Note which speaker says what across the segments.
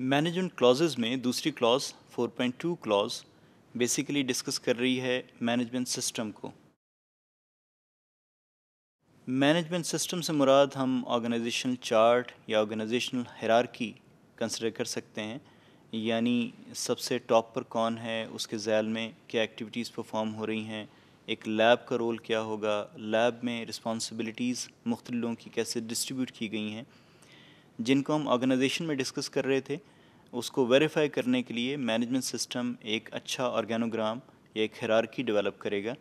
Speaker 1: management clauses में दूसरी clause 4.2 clause basically discuss कर रही है मैनेजमेंट सिस्टम को मैनेजमेंट सिस्टम से मुराद हम ऑर्गेनाइजेशनल चार्ट या ऑर्गेनाइजेशनल हरारकी कंसिडर कर सकते हैं यानी सबसे टॉप पर कौन है उसके जैल में क्या एक्टिविटीज़ परफॉर्म हो रही हैं एक लैब का रोल क्या होगा लैब में रिस्पॉन्सिबिलिटीज़ मुख्त लोगों की कैसे डिस्ट्रीब्यूट की गई हैं जिनको हम ऑर्गेनाइजेशन में डिस्कस कर रहे थे उसको वेरीफाई करने के लिए मैनेजमेंट सिस्टम एक अच्छा ऑर्गेनोग्राम या एक हरारकी डेवलप करेगा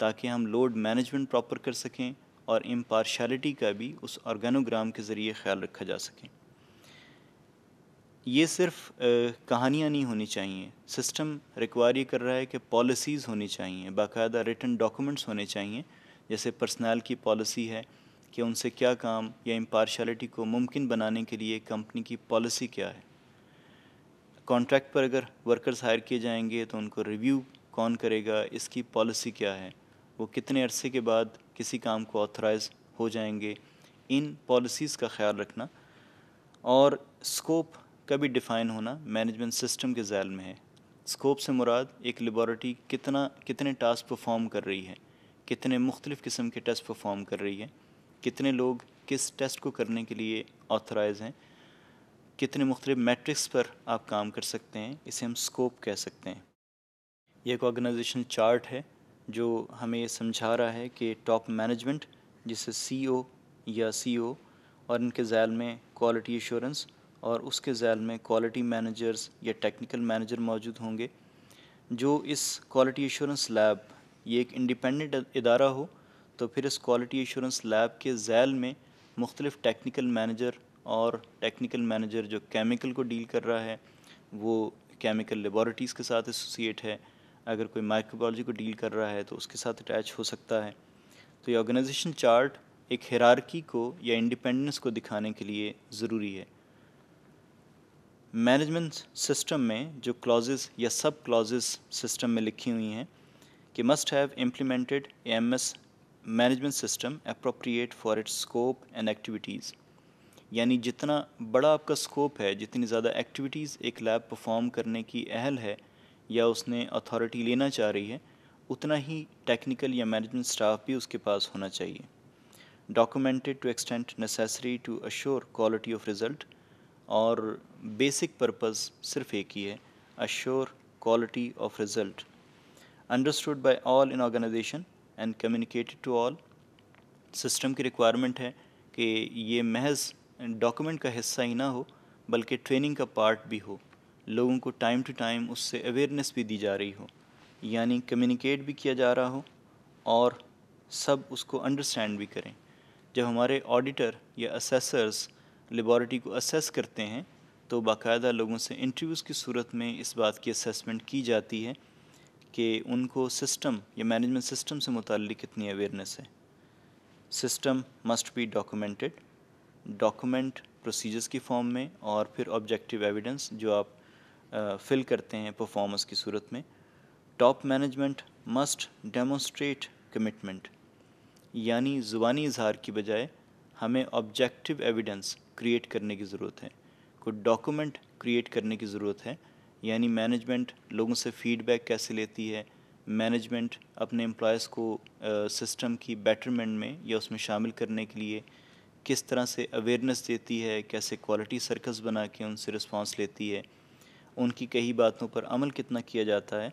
Speaker 1: ताकि हम लोड मैनेजमेंट प्रॉपर कर सकें और इम्पारशलिटी का भी उस ऑर्गेनोग्राम के ज़रिए ख्याल रखा जा सके ये सिर्फ कहानियाँ नहीं होनी चाहिए सिस्टम रिक्वायर ये कर रहा है कि पॉलिसीज़ होनी चाहिए बाकायदा रिटर्न डॉक्यूमेंट्स होने चाहिए जैसे पर्सनल की पॉलिसी है कि उनसे क्या काम या इम्पार्शलिटी को मुमकिन बनाने के लिए कंपनी की पॉलिसी क्या है कॉन्ट्रैक्ट पर अगर वर्कर्स हायर किए जाएंगे तो उनको रिव्यू कौन करेगा इसकी पॉलिसी क्या है वो कितने अरसे के बाद किसी काम को ऑथराइज हो जाएंगे इन पॉलिसीज़ का ख्याल रखना और स्कोप का भी डिफ़ाइन होना मैनेजमेंट सिस्टम के जैल में है स्कोप से मुराद एक लेबॉरटरी कितना कितने टास्क परफॉर्म कर रही है कितने मुख्तलिफ़ किस्म के टेस्ट परफॉर्म कर रही है कितने लोग किस टेस्ट को करने के लिए ऑथराइज हैं कितने मुख्तलिफ मैट्रिक्स पर आप काम कर सकते हैं इसे हम स्कोप कह सकते हैं ये एक ऑर्गेनाइजेशन चार्ट है जो हमें ये समझा रहा है कि टॉप मैनेजमेंट जिसे ओ या सी ओ और इनके जैल में क्वालिटी एश्योरेंस और उसके जैल में क्वालिटी मैनेजर्स या टेक्निकल मैनेजर मौजूद होंगे जो इस क्वालिटी एश्योरेंस लैब ये एक इंडिपेंडेंट इदारा हो तो फिर इस क्वालिटी एश्योरेंस लैब के जैल में मुख्तलिफ़ टेक्निकल मैनेजर और टेक्निकल मैनेजर जो केमिकल को डील कर रहा है वो केमिकल लेबॉरटीज़ के साथ एसोसिएट है अगर कोई माइक्रोबायोलॉजी को डील कर रहा है तो उसके साथ अटैच हो सकता है तो ये ऑर्गेनाइजेशन चार्ट एक हरारकी को या इंडिपेंडेंस को दिखाने के लिए ज़रूरी है मैनेजमेंट सिस्टम में जो क्लॉजेज या सब क्लॉजेज सिस्टम में लिखी हुई हैं कि must have implemented M S management system appropriate for its scope and activities यानी जितना बड़ा आपका स्कोप है जितनी ज़्यादा एक्टिविटीज़ एक लैब परफॉर्म करने की अहल है या उसने अथॉरिटी लेना चाह रही है उतना ही टेक्निकल या मैनेजमेंट स्टाफ भी उसके पास होना चाहिए documented to extent necessary to assure quality of result और बेसिक पर्पस सिर्फ एक ही है assure quality of result understood by all in organization and communicated to all system की रिक्वायरमेंट है कि ये महज डॉक्यूमेंट का हिस्सा ही ना हो बल्कि ट्रेनिंग का पार्ट भी हो लोगों को टाइम टू टाइम उससे अवेयरनेस भी दी जा रही हो यानी कम्युनिकेट भी किया जा रहा हो और सब उसको अंडरस्टैंड भी करें जब हमारे ऑडिटर या असेसर्स लेबॉरिटी को असेस करते हैं तो बाकायदा लोगों से इंटरव्यूज़ की सूरत में इस बात की असेसमेंट की जाती है कि उनको सिस्टम या मैनेजमेंट सिस्टम से मुतल कितनी अवेयरनेस है system must be documented document procedures की फॉर्म में और फिर ऑब्जेक्टिव एविडेंस जो आप फिल करते हैं परफॉर्मेंस की सूरत में top management must demonstrate commitment यानी ज़ुबानी इजहार की बजाय हमें ऑब्जेक्टिव एविडेंस क्रिएट करने की ज़रूरत है कोई डॉक्यूमेंट क्रिएट करने की ज़रूरत है यानी मैनेजमेंट लोगों से फीडबैक कैसे लेती है मैनेजमेंट अपने एम्प्लॉयज़ को सिस्टम uh, की बेटरमेंट में या उसमें शामिल करने के लिए किस तरह से अवेयरनेस देती है कैसे क्वालिटी सर्कस बना के उनसे रिस्पांस लेती है उनकी कई बातों पर अमल कितना किया जाता है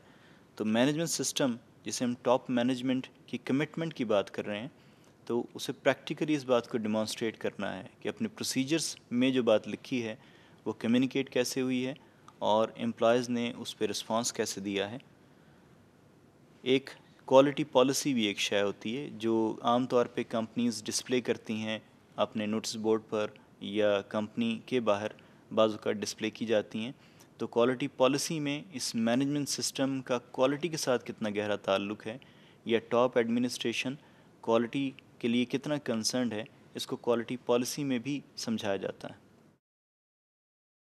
Speaker 1: तो मैनेजमेंट सिस्टम जिसे हम टॉप मैनेजमेंट की कमिटमेंट की बात कर रहे हैं तो उसे प्रैक्टिकली इस बात को डिमॉन्स्ट्रेट करना है कि अपने प्रोसीजर्स में जो बात लिखी है वो कम्युनिकेट कैसे हुई है और एम्प्लॉयज़ ने उस पर रिस्पॉन्स कैसे दिया है एक क्वालिटी पॉलिसी भी एक शय होती है जो आम तौर पे कंपनीज डिस्प्ले करती हैं अपने नोटिस बोर्ड पर या कंपनी के बाहर बाजू का डिस्प्ले की जाती हैं तो क्वालिटी पॉलिसी में इस मैनेजमेंट सिस्टम का क्वालिटी के साथ कितना गहरा ताल्लुक है या टॉप एडमिनिस्ट्रेशन क्वालिटी के लिए कितना कंसर्न है इसको क्वालिटी पॉलिसी में भी समझाया जाता है